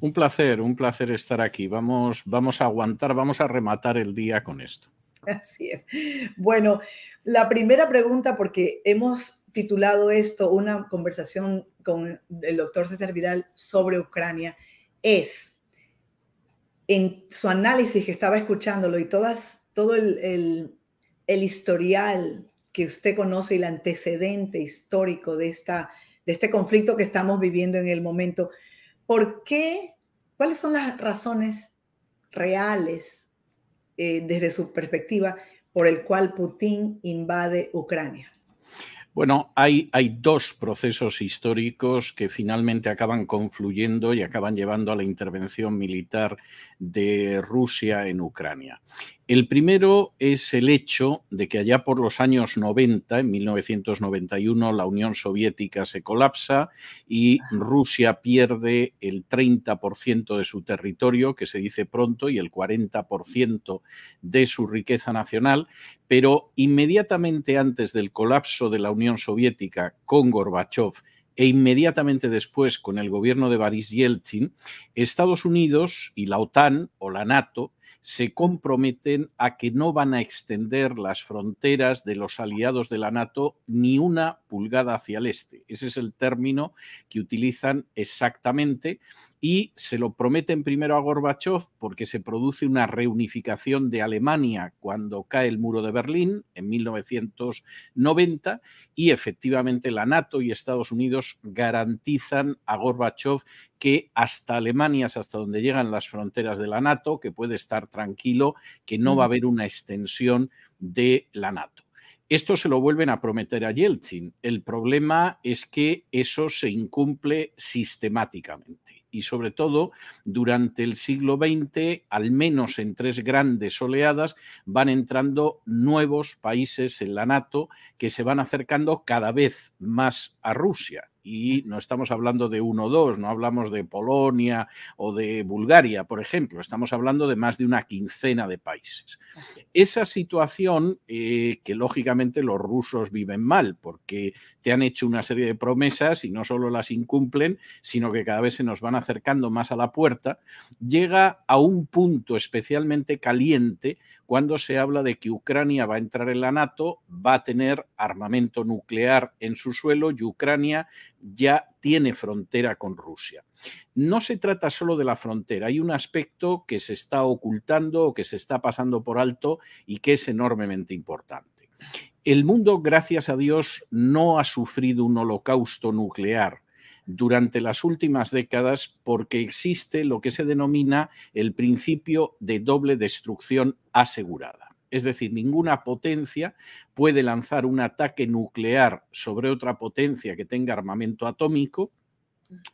Un placer, un placer estar aquí. Vamos, vamos a aguantar, vamos a rematar el día con esto. Así es. Bueno, la primera pregunta, porque hemos titulado esto una conversación con el doctor César Vidal sobre Ucrania, es en su análisis que estaba escuchándolo y todas, todo el, el, historial que usted conoce y el antecedente histórico de, esta, de este conflicto que estamos viviendo en el momento, ¿Por qué? ¿Cuáles son las razones reales eh, desde su perspectiva por el cual Putin invade Ucrania? Bueno, hay, dos procesos históricos que finalmente acaban confluyendo y acaban llevando a la intervención militar de Rusia en Ucrania. El primero es el hecho de que allá por los años 90, en 1991, la Unión Soviética se colapsa y Rusia pierde el 30% de su territorio, que se dice pronto, y el 40% de su riqueza nacional, pero inmediatamente antes del colapso de la Unión Soviética con Gorbachev, e inmediatamente después con el gobierno de Boris Yeltsin, Estados Unidos y la OTAN o la NATO se comprometen a que no van a extender las fronteras de los aliados de la NATO ni una pulgada hacia el este. Ese es el término que utilizan exactamente y se lo prometen primero a Gorbachev porque se produce una reunificación de Alemania cuando cae el muro de Berlín en 1990 y efectivamente la NATO y Estados Unidos garantizan a Gorbachev que hasta Alemania hasta donde llegan las fronteras de la NATO, que puede estar tranquilo, que no va a haber una extensión de la NATO. Esto se lo vuelven a prometer a Yeltsin. El problema es que eso se incumple sistemáticamente y sobre todo durante el siglo XX, al menos en tres grandes oleadas, van entrando nuevos países en la NATO que se van acercando cada vez más a Rusia y no estamos hablando de uno o dos, no hablamos de Polonia o de Bulgaria, por ejemplo, estamos hablando de más de una quincena de países. Esa situación eh, que lógicamente los rusos viven mal porque te han hecho una serie de promesas y no solo las incumplen, sino que cada vez se nos van acercando más a la puerta, llega a un punto especialmente caliente cuando se habla de que Ucrania va a entrar en la NATO, va a tener armamento nuclear en su suelo y Ucrania ya tiene frontera con Rusia. No se trata solo de la frontera, hay un aspecto que se está ocultando o que se está pasando por alto y que es enormemente importante. El mundo, gracias a Dios, no ha sufrido un holocausto nuclear durante las últimas décadas porque existe lo que se denomina el principio de doble destrucción asegurada. Es decir, ninguna potencia puede lanzar un ataque nuclear sobre otra potencia que tenga armamento atómico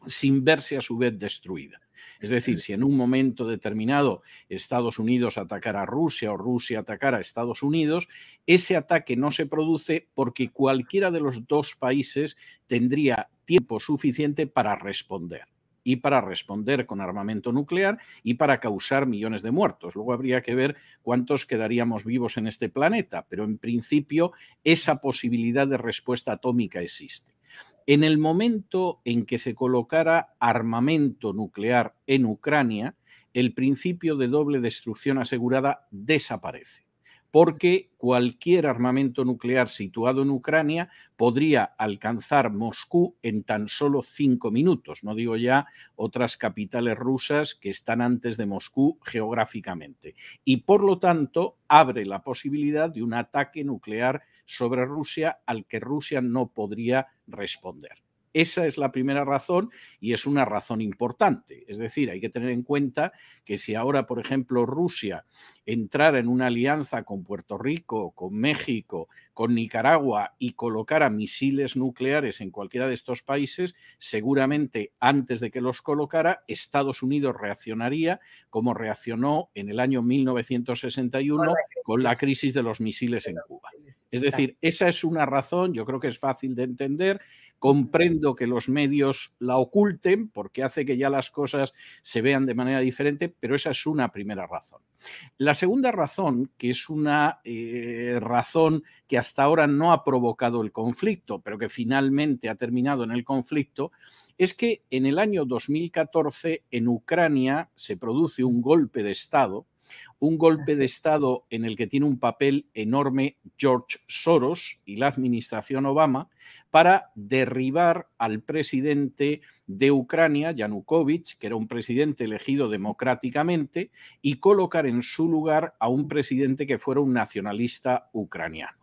sin verse a su vez destruida. Es decir, si en un momento determinado Estados Unidos atacara a Rusia o Rusia atacara a Estados Unidos, ese ataque no se produce porque cualquiera de los dos países tendría tiempo suficiente para responder y para responder con armamento nuclear y para causar millones de muertos. Luego habría que ver cuántos quedaríamos vivos en este planeta, pero en principio esa posibilidad de respuesta atómica existe. En el momento en que se colocara armamento nuclear en Ucrania, el principio de doble destrucción asegurada desaparece porque cualquier armamento nuclear situado en Ucrania podría alcanzar Moscú en tan solo cinco minutos, no digo ya otras capitales rusas que están antes de Moscú geográficamente, y por lo tanto abre la posibilidad de un ataque nuclear sobre Rusia al que Rusia no podría responder. Esa es la primera razón y es una razón importante. Es decir, hay que tener en cuenta que si ahora, por ejemplo, Rusia entrara en una alianza con Puerto Rico, con México, con Nicaragua y colocara misiles nucleares en cualquiera de estos países, seguramente antes de que los colocara, Estados Unidos reaccionaría como reaccionó en el año 1961 con la crisis de los misiles en Cuba. Es decir, esa es una razón, yo creo que es fácil de entender comprendo que los medios la oculten porque hace que ya las cosas se vean de manera diferente, pero esa es una primera razón. La segunda razón, que es una eh, razón que hasta ahora no ha provocado el conflicto, pero que finalmente ha terminado en el conflicto, es que en el año 2014 en Ucrania se produce un golpe de Estado un golpe de Estado en el que tiene un papel enorme George Soros y la administración Obama para derribar al presidente de Ucrania, Yanukovych, que era un presidente elegido democráticamente, y colocar en su lugar a un presidente que fuera un nacionalista ucraniano.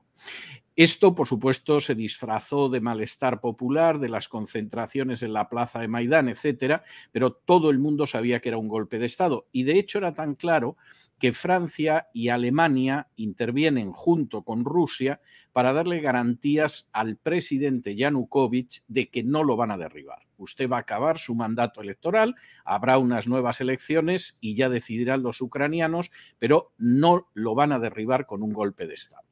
Esto, por supuesto, se disfrazó de malestar popular, de las concentraciones en la plaza de Maidán, etcétera, pero todo el mundo sabía que era un golpe de Estado. Y de hecho era tan claro que Francia y Alemania intervienen junto con Rusia para darle garantías al presidente Yanukovych de que no lo van a derribar. Usted va a acabar su mandato electoral, habrá unas nuevas elecciones y ya decidirán los ucranianos, pero no lo van a derribar con un golpe de Estado.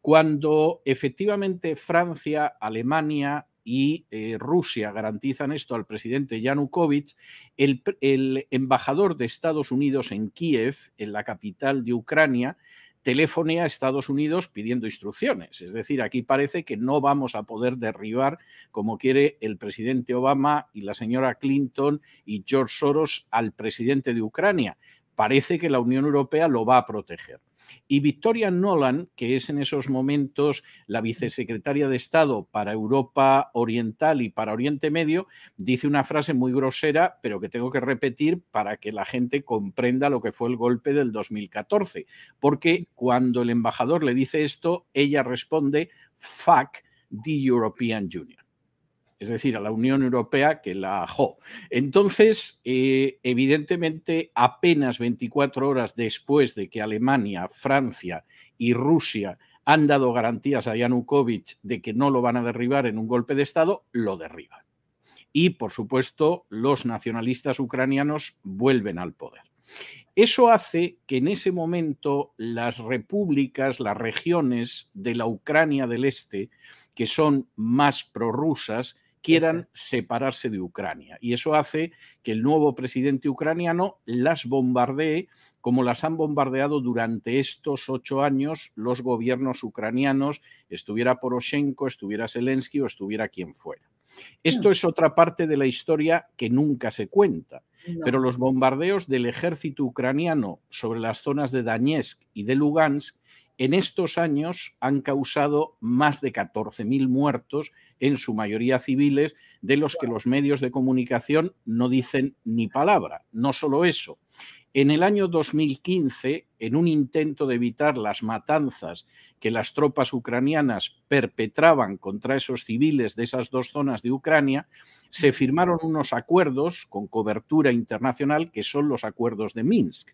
Cuando efectivamente Francia, Alemania y eh, Rusia garantizan esto al presidente Yanukovych, el, el embajador de Estados Unidos en Kiev, en la capital de Ucrania, telefonea a Estados Unidos pidiendo instrucciones. Es decir, aquí parece que no vamos a poder derribar, como quiere el presidente Obama y la señora Clinton y George Soros, al presidente de Ucrania. Parece que la Unión Europea lo va a proteger. Y Victoria Nolan, que es en esos momentos la vicesecretaria de Estado para Europa Oriental y para Oriente Medio, dice una frase muy grosera, pero que tengo que repetir para que la gente comprenda lo que fue el golpe del 2014. Porque cuando el embajador le dice esto, ella responde, fuck the European Union es decir, a la Unión Europea que la ajó. Entonces, eh, evidentemente, apenas 24 horas después de que Alemania, Francia y Rusia han dado garantías a Yanukovych de que no lo van a derribar en un golpe de Estado, lo derriban. Y, por supuesto, los nacionalistas ucranianos vuelven al poder. Eso hace que en ese momento las repúblicas, las regiones de la Ucrania del Este, que son más prorrusas, quieran separarse de Ucrania. Y eso hace que el nuevo presidente ucraniano las bombardee como las han bombardeado durante estos ocho años los gobiernos ucranianos, estuviera Poroshenko, estuviera Zelensky o estuviera quien fuera. Esto hmm. es otra parte de la historia que nunca se cuenta, pero los bombardeos del ejército ucraniano sobre las zonas de Donetsk y de Lugansk en estos años han causado más de 14.000 muertos, en su mayoría civiles, de los que los medios de comunicación no dicen ni palabra. No solo eso. En el año 2015, en un intento de evitar las matanzas que las tropas ucranianas perpetraban contra esos civiles de esas dos zonas de Ucrania, se firmaron unos acuerdos con cobertura internacional que son los acuerdos de Minsk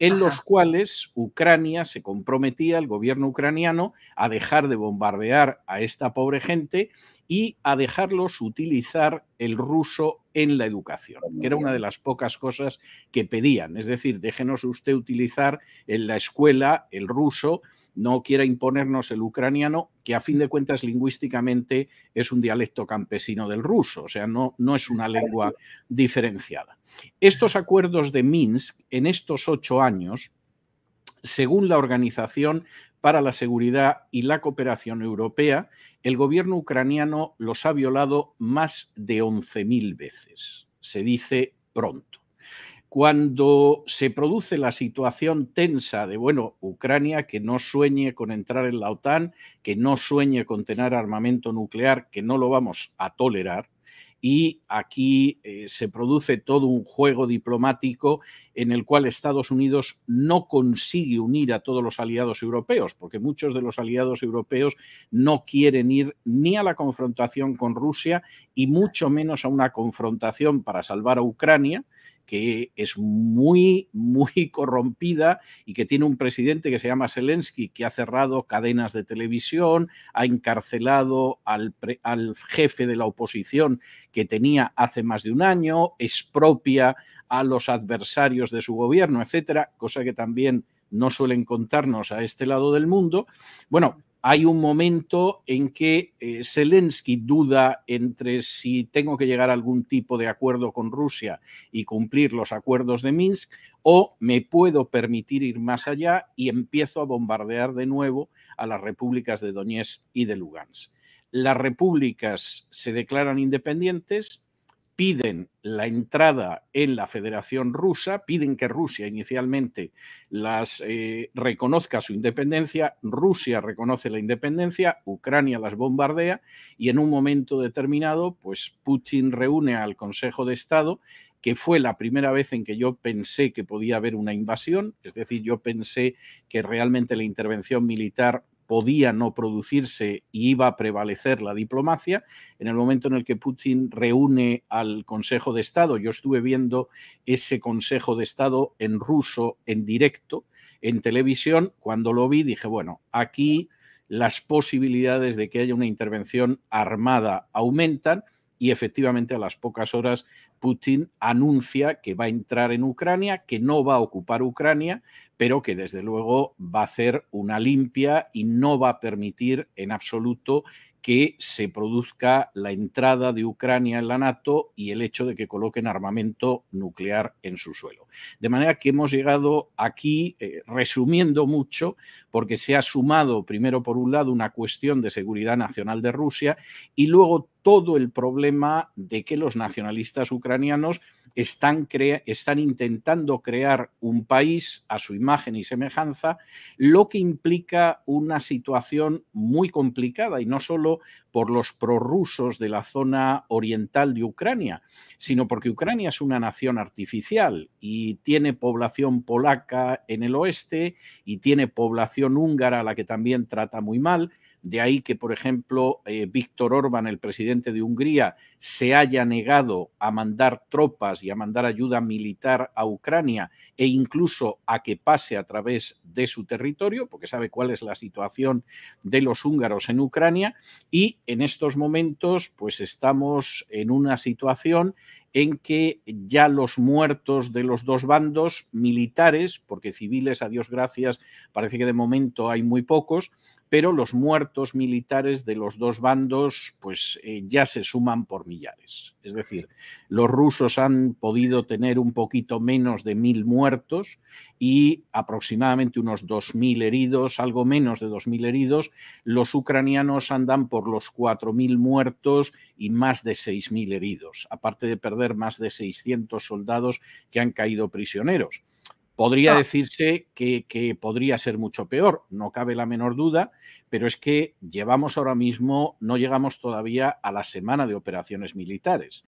en los cuales Ucrania se comprometía, el gobierno ucraniano, a dejar de bombardear a esta pobre gente y a dejarlos utilizar el ruso en la educación, que era una de las pocas cosas que pedían. Es decir, déjenos usted utilizar en la escuela el ruso no quiera imponernos el ucraniano, que a fin mm. de cuentas lingüísticamente es un dialecto campesino del ruso, o sea, no, no es una lengua diferenciada. Estos acuerdos de Minsk en estos ocho años, según la Organización para la Seguridad y la Cooperación Europea, el gobierno ucraniano los ha violado más de 11.000 veces, se dice pronto cuando se produce la situación tensa de, bueno, Ucrania que no sueñe con entrar en la OTAN, que no sueñe con tener armamento nuclear, que no lo vamos a tolerar, y aquí eh, se produce todo un juego diplomático en el cual Estados Unidos no consigue unir a todos los aliados europeos, porque muchos de los aliados europeos no quieren ir ni a la confrontación con Rusia y mucho menos a una confrontación para salvar a Ucrania, que es muy, muy corrompida y que tiene un presidente que se llama Zelensky, que ha cerrado cadenas de televisión, ha encarcelado al, jefe de la oposición que tenía hace más de un año, expropia a los adversarios de su gobierno, etcétera, cosa que también no suelen contarnos a este lado del mundo. Bueno, hay un momento en que eh, Zelensky duda entre si tengo que llegar a algún tipo de acuerdo con Rusia y cumplir los acuerdos de Minsk o me puedo permitir ir más allá y empiezo a bombardear de nuevo a las repúblicas de Donetsk y de Lugansk. Las repúblicas se declaran independientes, piden la entrada en la Federación Rusa, piden que Rusia inicialmente las eh, reconozca su independencia, Rusia reconoce la independencia, Ucrania las bombardea y en un momento determinado, pues Putin reúne al Consejo de Estado que fue la primera vez en que yo pensé que podía haber una invasión, es decir, yo pensé que realmente la intervención militar podía no producirse y iba a prevalecer la diplomacia. En el momento en el que Putin reúne al Consejo de Estado, yo estuve viendo ese Consejo de Estado en ruso, en directo, en televisión, cuando lo vi dije, bueno, aquí las posibilidades de que haya una intervención armada aumentan y efectivamente a las pocas horas Putin anuncia que va a entrar en Ucrania, que no va a ocupar Ucrania, pero que desde luego va a hacer una limpia y no va a permitir en absoluto que se produzca la entrada de Ucrania en la NATO y el hecho de que coloquen armamento nuclear en su suelo. De manera que hemos llegado aquí eh, resumiendo mucho, porque se ha sumado primero por un lado una cuestión de seguridad nacional de Rusia y luego todo el problema de que los nacionalistas ucranianos están, están intentando crear un país a su imagen y semejanza, lo que implica una situación muy complicada y no solo por los prorrusos de la zona oriental de Ucrania, sino porque Ucrania es una nación artificial y tiene población polaca en el oeste y tiene población húngara a la que también trata muy mal. De ahí que, por ejemplo, eh, Víctor Orban, el presidente de Hungría, se haya negado a mandar tropas y a mandar ayuda militar a Ucrania e incluso a que pase a través de su territorio, porque sabe cuál es la situación de los húngaros en Ucrania. Y en estos momentos, pues estamos en una situación en que ya los muertos de los dos bandos militares, porque civiles, a Dios gracias, parece que de momento hay muy pocos, pero los muertos militares de los dos bandos pues eh, ya se suman por millares. Es decir, los rusos han podido tener un poquito menos de mil muertos y aproximadamente unos dos mil heridos, algo menos de dos mil heridos. Los ucranianos andan por los cuatro mil muertos y más de seis mil heridos, aparte de perder más de 600 soldados que han caído prisioneros. Podría decirse que, podría ser mucho peor, no cabe la menor duda, pero es que llevamos ahora mismo, no llegamos todavía a la semana de operaciones militares.